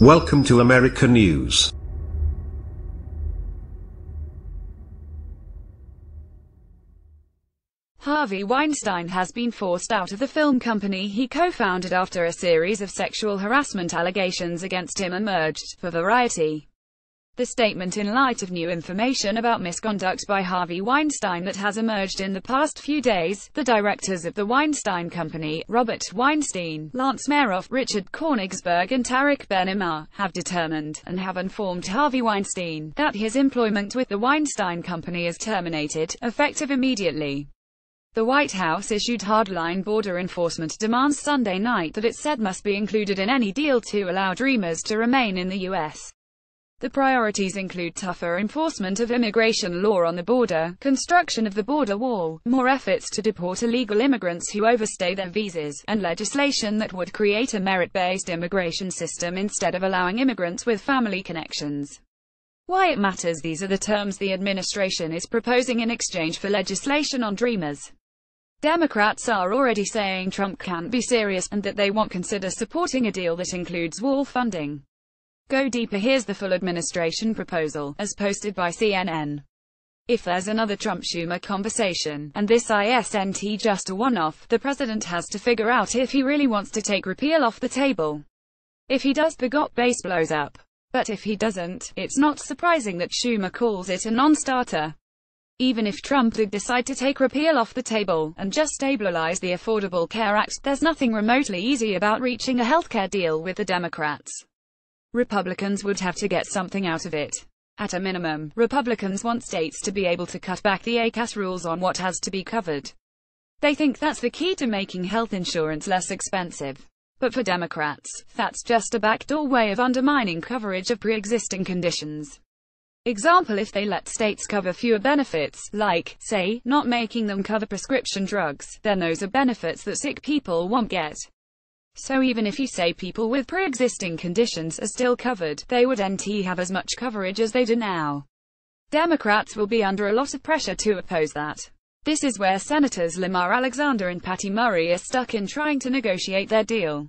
Welcome to America News. Harvey Weinstein has been forced out of the film company he co-founded after a series of sexual harassment allegations against him emerged, for Variety. The statement in light of new information about misconduct by Harvey Weinstein that has emerged in the past few days, the directors of the Weinstein Company, Robert Weinstein, Lance Meroff, Richard Konigsberg and Tarek Benamar, have determined, and have informed Harvey Weinstein, that his employment with the Weinstein Company is terminated, effective immediately. The White House issued hardline border enforcement demands Sunday night that it said must be included in any deal to allow dreamers to remain in the U.S. The priorities include tougher enforcement of immigration law on the border, construction of the border wall, more efforts to deport illegal immigrants who overstay their visas, and legislation that would create a merit-based immigration system instead of allowing immigrants with family connections. Why it matters these are the terms the administration is proposing in exchange for legislation on Dreamers. Democrats are already saying Trump can't be serious, and that they won't consider supporting a deal that includes wall funding. Go deeper here's the full administration proposal, as posted by CNN. If there's another Trump-Schumer conversation, and this isn't just a one-off, the president has to figure out if he really wants to take repeal off the table. If he does the GOP base blows up. But if he doesn't, it's not surprising that Schumer calls it a non-starter. Even if Trump did decide to take repeal off the table, and just stabilize the Affordable Care Act, there's nothing remotely easy about reaching a healthcare deal with the Democrats. Republicans would have to get something out of it. At a minimum, Republicans want states to be able to cut back the ACAS rules on what has to be covered. They think that's the key to making health insurance less expensive. But for Democrats, that's just a backdoor way of undermining coverage of pre-existing conditions. Example if they let states cover fewer benefits, like, say, not making them cover prescription drugs, then those are benefits that sick people won't get. So even if you say people with pre-existing conditions are still covered, they would NT have as much coverage as they do now. Democrats will be under a lot of pressure to oppose that. This is where Senators Lamar Alexander and Patty Murray are stuck in trying to negotiate their deal.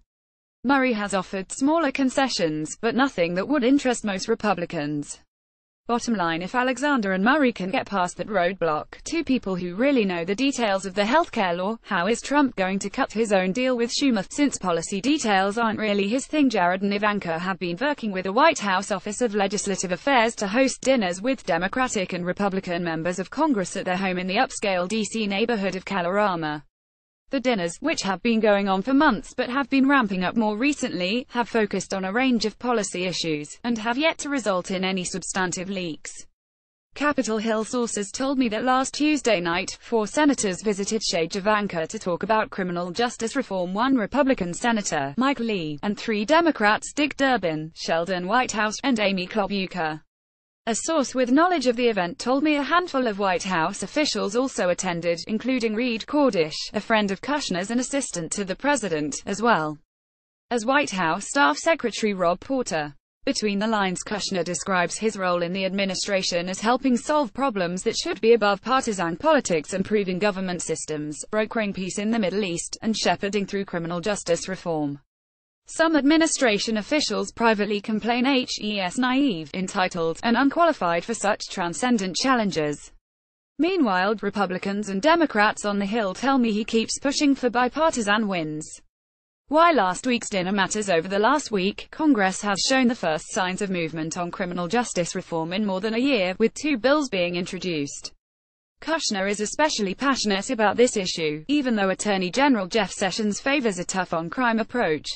Murray has offered smaller concessions, but nothing that would interest most Republicans. Bottom line if Alexander and Murray can get past that roadblock, two people who really know the details of the healthcare law, how is Trump going to cut his own deal with Schumer, since policy details aren't really his thing Jared and Ivanka have been working with the White House Office of Legislative Affairs to host dinners with Democratic and Republican members of Congress at their home in the upscale D.C. neighborhood of Calorama. The dinners, which have been going on for months but have been ramping up more recently, have focused on a range of policy issues, and have yet to result in any substantive leaks. Capitol Hill sources told me that last Tuesday night, four senators visited Shay Javanka to talk about criminal justice reform one Republican senator, Mike Lee, and three Democrats Dick Durbin, Sheldon Whitehouse, and Amy Klobuchar. A source with knowledge of the event told me a handful of White House officials also attended, including Reed Cordish, a friend of Kushner's and assistant to the president, as well as White House Staff Secretary Rob Porter. Between the lines Kushner describes his role in the administration as helping solve problems that should be above partisan politics, improving government systems, brokering peace in the Middle East, and shepherding through criminal justice reform. Some administration officials privately complain HES naive, entitled, and unqualified for such transcendent challenges. Meanwhile, Republicans and Democrats on the Hill tell me he keeps pushing for bipartisan wins. Why last week's dinner matters over the last week, Congress has shown the first signs of movement on criminal justice reform in more than a year, with two bills being introduced. Kushner is especially passionate about this issue, even though Attorney General Jeff Sessions favors a tough-on-crime approach.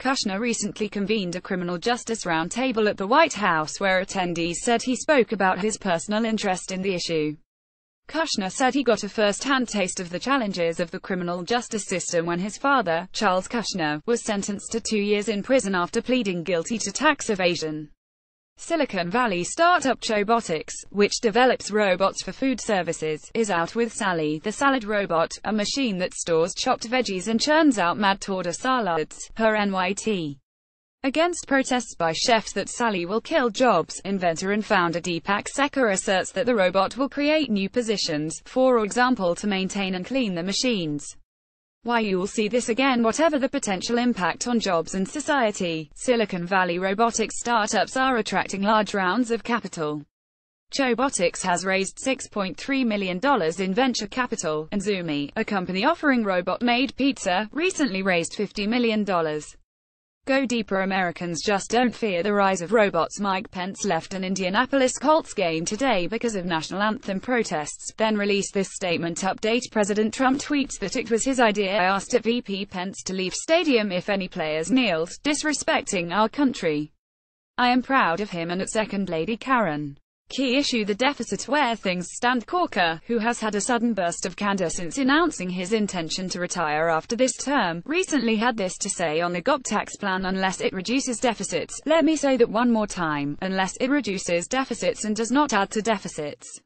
Kushner recently convened a criminal justice roundtable at the White House where attendees said he spoke about his personal interest in the issue. Kushner said he got a first-hand taste of the challenges of the criminal justice system when his father, Charles Kushner, was sentenced to two years in prison after pleading guilty to tax evasion. Silicon Valley startup Chobotics, which develops robots for food services, is out with Sally the Salad Robot, a machine that stores chopped veggies and churns out mad torta salads, her NYT. Against protests by chefs that Sally will kill jobs, inventor and founder Deepak Sekar asserts that the robot will create new positions, for example to maintain and clean the machines. Why you will see this again whatever the potential impact on jobs and society, Silicon Valley robotics startups are attracting large rounds of capital. Chobotics has raised $6.3 million in venture capital, and Zume, a company offering robot-made pizza, recently raised $50 million. Go deeper Americans just don't fear the rise of robots Mike Pence left an Indianapolis Colts game today because of national anthem protests, then released this statement update President Trump tweets that it was his idea I asked at VP Pence to leave stadium if any players kneeled, disrespecting our country. I am proud of him and at Second Lady Karen. Key issue the deficit where things stand Corker, who has had a sudden burst of candor since announcing his intention to retire after this term, recently had this to say on the GOP tax plan unless it reduces deficits, let me say that one more time, unless it reduces deficits and does not add to deficits.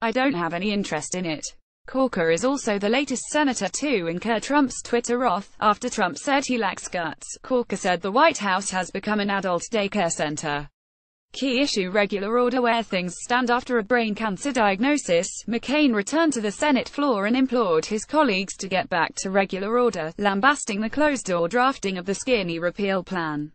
I don't have any interest in it. Corker is also the latest senator to incur Trump's Twitter wrath. After Trump said he lacks guts, Corker said the White House has become an adult daycare center. Key issue regular order where things stand after a brain cancer diagnosis. McCain returned to the Senate floor and implored his colleagues to get back to regular order, lambasting the closed-door drafting of the skinny repeal plan.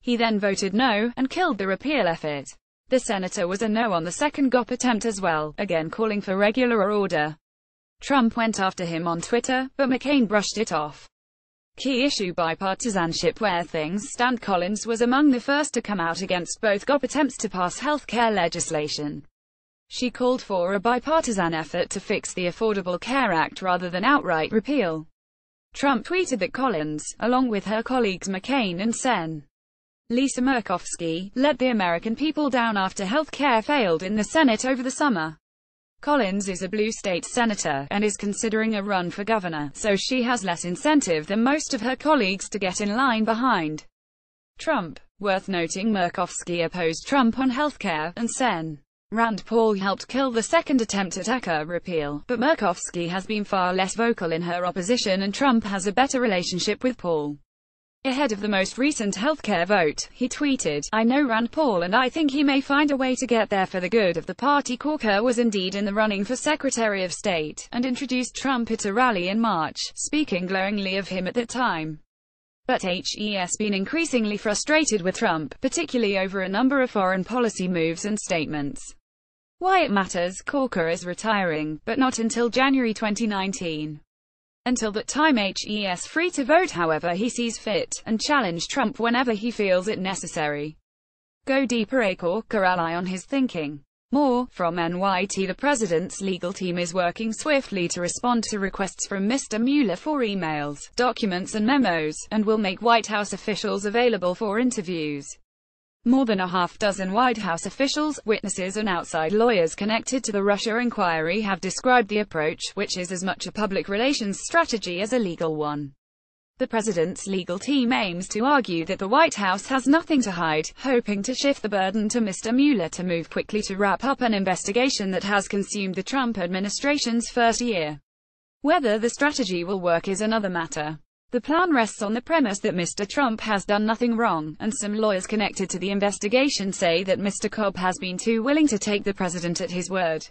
He then voted no, and killed the repeal effort. The senator was a no on the second GOP attempt as well, again calling for regular order. Trump went after him on Twitter, but McCain brushed it off key issue bipartisanship where things stand. Collins was among the first to come out against both GOP attempts to pass health care legislation. She called for a bipartisan effort to fix the Affordable Care Act rather than outright repeal. Trump tweeted that Collins, along with her colleagues McCain and Sen. Lisa Murkowski, let the American people down after health care failed in the Senate over the summer. Collins is a blue state senator, and is considering a run for governor, so she has less incentive than most of her colleagues to get in line behind Trump. Worth noting Murkowski opposed Trump on healthcare, and Sen. Rand Paul helped kill the second attempt at ACCA repeal, but Murkowski has been far less vocal in her opposition and Trump has a better relationship with Paul. Ahead of the most recent healthcare vote, he tweeted, I know Rand Paul and I think he may find a way to get there for the good of the party. Corker was indeed in the running for Secretary of State, and introduced Trump at a rally in March, speaking glowingly of him at that time. But HES been increasingly frustrated with Trump, particularly over a number of foreign policy moves and statements. Why it matters, Corker is retiring, but not until January 2019. Until that time he is free to vote however he sees fit, and challenge Trump whenever he feels it necessary. Go deeper Acor Corelli on his thinking. More, from NYT the president's legal team is working swiftly to respond to requests from Mr. Mueller for emails, documents and memos, and will make White House officials available for interviews. More than a half dozen White House officials, witnesses and outside lawyers connected to the Russia inquiry have described the approach, which is as much a public relations strategy as a legal one. The president's legal team aims to argue that the White House has nothing to hide, hoping to shift the burden to Mr. Mueller to move quickly to wrap up an investigation that has consumed the Trump administration's first year. Whether the strategy will work is another matter. The plan rests on the premise that Mr. Trump has done nothing wrong, and some lawyers connected to the investigation say that Mr. Cobb has been too willing to take the president at his word.